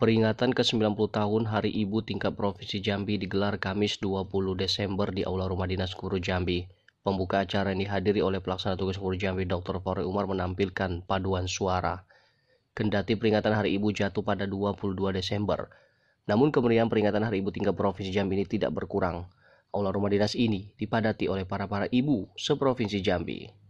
Peringatan ke-90 tahun Hari Ibu tingkat Provinsi Jambi digelar Kamis 20 Desember di Aula Rumah Dinas Guru Jambi. Pembuka acara yang dihadiri oleh pelaksana tugas Guru Jambi Dr. Fahri Umar menampilkan paduan suara. Kendati peringatan Hari Ibu jatuh pada 22 Desember, namun kemeriahan peringatan Hari Ibu tingkat Provinsi Jambi ini tidak berkurang. Aula rumah dinas ini dipadati oleh para-para ibu seprovinsi Jambi.